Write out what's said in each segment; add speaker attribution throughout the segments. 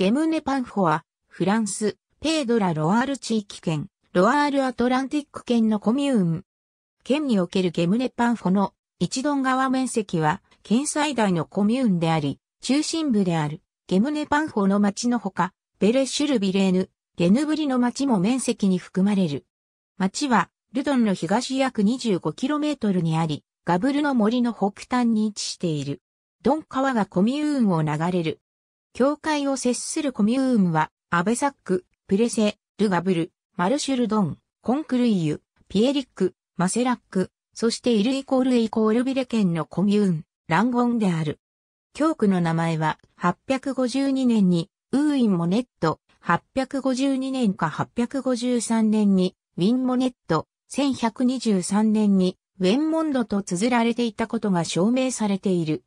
Speaker 1: ゲムネパンフォは、フランス、ペードラ・ロアール地域圏、ロアール・アトランティック圏のコミューン。県におけるゲムネパンフォの一ドン川面積は、県最大のコミューンであり、中心部である、ゲムネパンフォの町のほか、ベレ・シュル・ビレーヌ、ゲヌブリの町も面積に含まれる。町は、ルドンの東約 25km にあり、ガブルの森の北端に位置している。ドン川がコミューンを流れる教会を接するコミューンは、アベサック、プレセ、ルガブル、マルシュルドン、コンクルイユ、ピエリック、マセラック、そしてイルイコールイコールビレ県のコミューン、ランゴンである。教区の名前は、852年に、ウーイン・モネット、852年か853年に、ウィン・モネット、1123年に、ウェンモンドと綴られていたことが証明されている。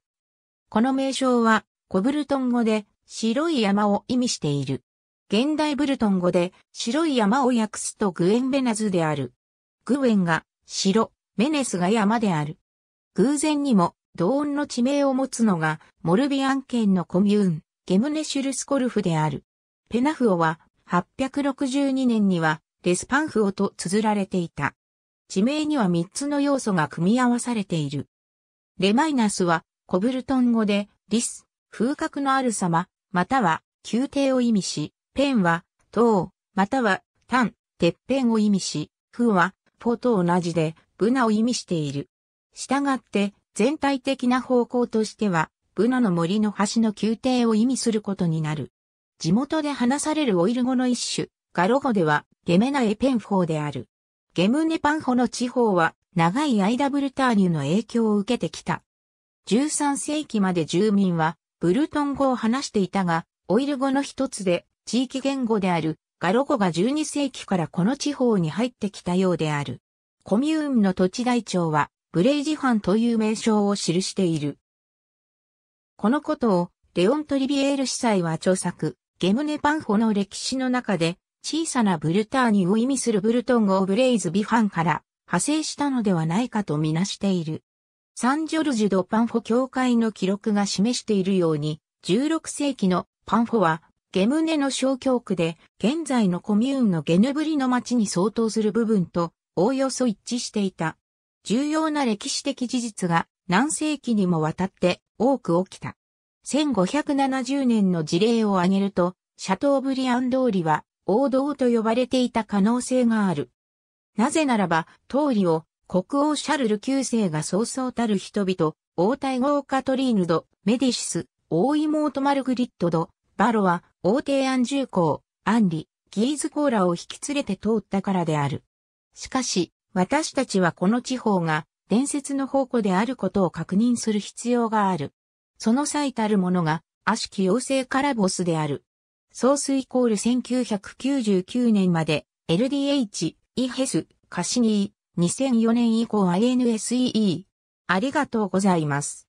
Speaker 1: この名称は、コブルトン語で、白い山を意味している。現代ブルトン語で白い山を訳すとグエンベナズである。グエンが白、メネスが山である。偶然にも同音の地名を持つのがモルビアン県のコミューン、ゲムネシュルスコルフである。ペナフオは862年にはレスパンフオと綴られていた。地名には3つの要素が組み合わされている。レマイナスはコブルトン語でリス、風格のある様、または、宮廷を意味し、ペンは、塔、または、単、てっぺんを意味し、風は、ポと同じで、ブナを意味している。したがって、全体的な方向としては、ブナの森の端の宮廷を意味することになる。地元で話されるオイル語の一種、ガロ語では、ゲメナエペンフォーである。ゲムネパンホの地方は、長い間ブルターニュの影響を受けてきた。13世紀まで住民は、ブルトン語を話していたが、オイル語の一つで、地域言語であるガロ語が12世紀からこの地方に入ってきたようである。コミューンの土地台帳は、ブレイジファンという名称を記している。このことを、レオン・トリビエール司祭は著作、ゲムネ・パンホの歴史の中で、小さなブルターニュを意味するブルトン語をブレイズ・ビファンから派生したのではないかとみなしている。サンジョルジュ・ド・パンフォ教会の記録が示しているように、16世紀のパンフォは、ゲムネの小教区で、現在のコミューンのゲヌブリの町に相当する部分と、おおよそ一致していた。重要な歴史的事実が何世紀にもわたって多く起きた。1570年の事例を挙げると、シャトーブリアン通りは王道と呼ばれていた可能性がある。なぜならば、通りを国王シャルル九世が早々たる人々、王太后カトリーヌド、メディシス、王妹マルグリットド、バロは、王帝安住公、アンリ、ギーズコーラを引き連れて通ったからである。しかし、私たちはこの地方が伝説の宝庫であることを確認する必要がある。その最たるものが、悪しき妖精カラボスである。ソースイコール1999年まで、LDH、イヘス、カシニー、2004年以降 i n s e e ありがとうございます。